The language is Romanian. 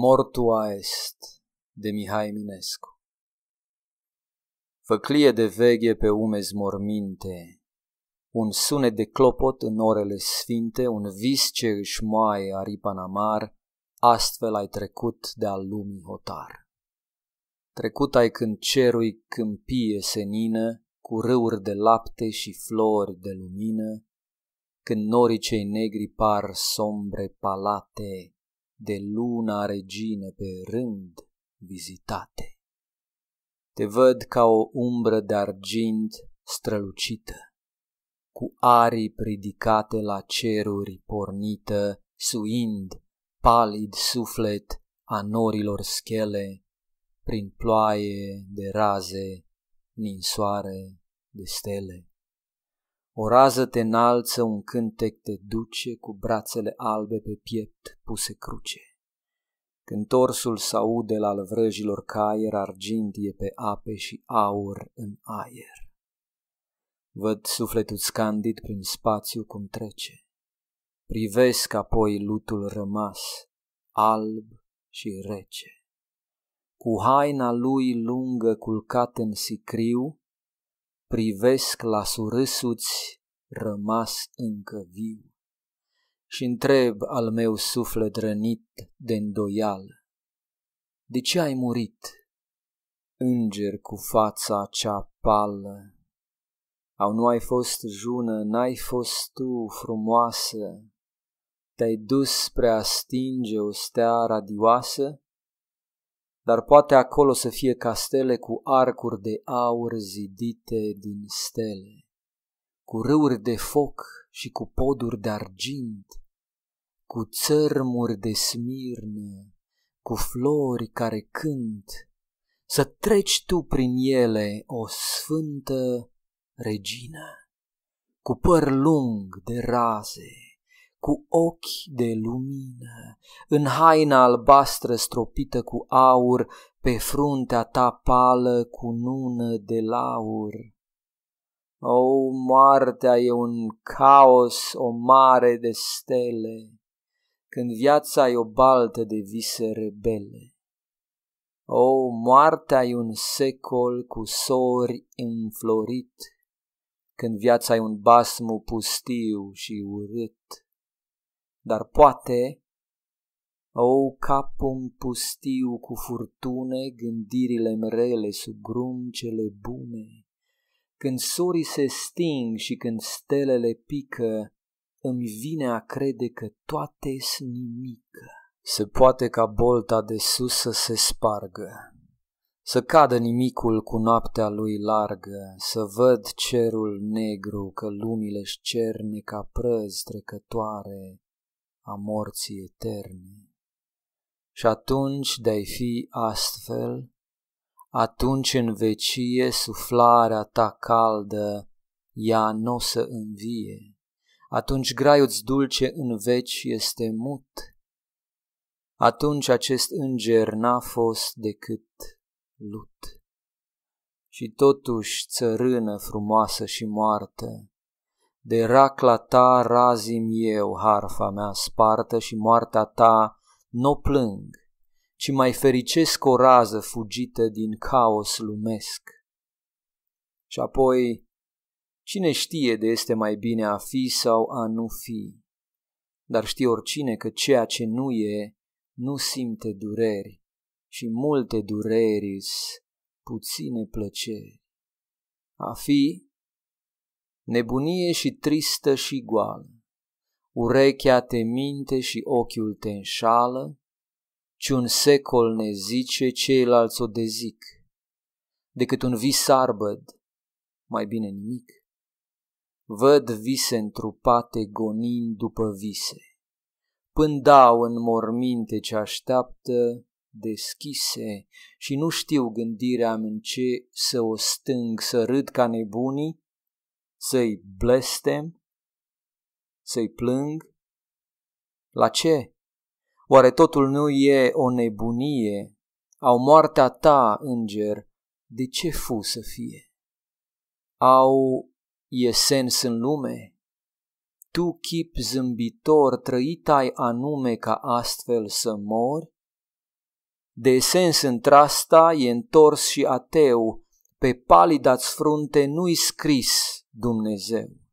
Mortua Est de Mihai Minescu Făclie de veche pe umezi morminte, Un sunet de clopot în orele sfinte, Un vis ce își moaie aripa în amar, Astfel ai trecut de-al lumii hotar. Trecut ai când cerui câmpie senină, Cu râuri de lapte și flori de lumină, Când norii cei negri par sombre palate, de luna regină pe rând vizitate. Te văd ca o umbră de argint strălucită, cu arii ridicate la ceruri pornită, suind palid suflet a norilor schele, prin ploaie de raze, ninsoare de stele. O rază te înalță, un cântec te duce, cu brațele albe pe piept puse cruce. Când torsul s-aude la al vrăjilor caier, argint e pe ape și aur în aer. Văd sufletul scandit prin spațiu cum trece. Privesc apoi lutul rămas, alb și rece. Cu haina lui lungă culcat în sicriu, privesc la surâsuți rămas încă viu și întreb al meu suflet rănit de îndoial. De ce ai murit, înger cu fața cea pală? Au nu ai fost jună, n-ai fost tu frumoasă, te-ai dus spre a stinge o stea radioasă? dar poate acolo să fie castele cu arcuri de aur zidite din stele, cu râuri de foc și cu poduri de argint, cu țărmuri de smirnă, cu flori care cânt, să treci tu prin ele, o sfântă regină, cu păr lung de raze, cu ochi de lumină în haina albastră stropită cu aur, pe fruntea ta pală cu nună de laur. O, moartea e un caos, o mare de stele, când viața e o baltă de vise rebele. O, moartea e un secol cu sori înflorit, când viața e un basmu pustiu și urât. Dar poate o, capul pustiu cu furtune, gândirile mrele sub gruncele bune, Când sorii se sting și când stelele pică, îmi vine a crede că toate sunt nimică. Se poate ca bolta de sus să se spargă, să cadă nimicul cu noaptea lui largă, să văd cerul negru că lumile-și cerne ca prăzi trecătoare a morții eterne și atunci de-ai fi astfel, atunci în vecie suflarea ta caldă, ea nu o să învie. Atunci graiul dulce în veci este mut. Atunci acest înger n-a fost decât lut. Și totuși țărână frumoasă și moartă, de racla ta razim eu harfa mea spartă și moartea ta nu plâng, ci mai fericesc o rază fugită din caos lumesc. Și apoi, cine știe de este mai bine a fi sau a nu fi, dar știe oricine că ceea ce nu e, nu simte dureri și multe dureri puține plăceri. A fi nebunie și tristă și goală urechea te minte și ochiul te înșală, ci un secol ne zice ceilalți o dezic, decât un vis arbăd, mai bine nimic. Văd vise întrupate gonind după vise, pândau în morminte ce așteaptă deschise și nu știu gândirea în ce să o stâng, să râd ca nebunii, să-i blestem, să-i plâng? La ce? Oare totul nu e o nebunie? Au moartea ta, înger, de ce fu să fie? Au e sens în lume? Tu, chip zâmbitor, trăit ai anume ca astfel să mori? De sens întrasta e întors și ateu, pe palidați frunte nu-i scris Dumnezeu.